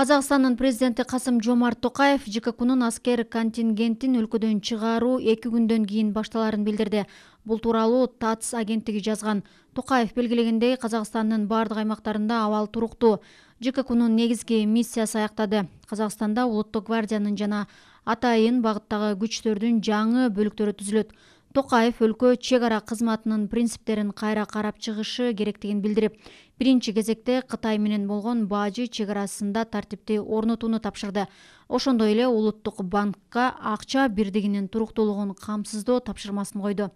казакстандын президенти касым жомарт токаев жккунун аскер контингентин өлкөдөн чыгаруу эки күндөн кийин башталарын билдирди бул тууралуу татс агенттиги жазган токаев белгилегендей казакстандын баардык аймактарында абал туруктуу жккунун негизги миссиясы аяктады казакстанда улуттук гвардиянын жана атайын багыттагы күчтөрдүн жаңы бөлүктөрү түзүлөт токаев өлкө чек ара кызматынын принциптерин кайра карап чыгышы керектигин билдирип биринчи кезекте кытай менен болгон бажы чек арасында тартипти орнотууну тапшырды ошондой эле улуттук банкка акча бирдигинин туруктуулугун камсыздоо тапшырмасын койду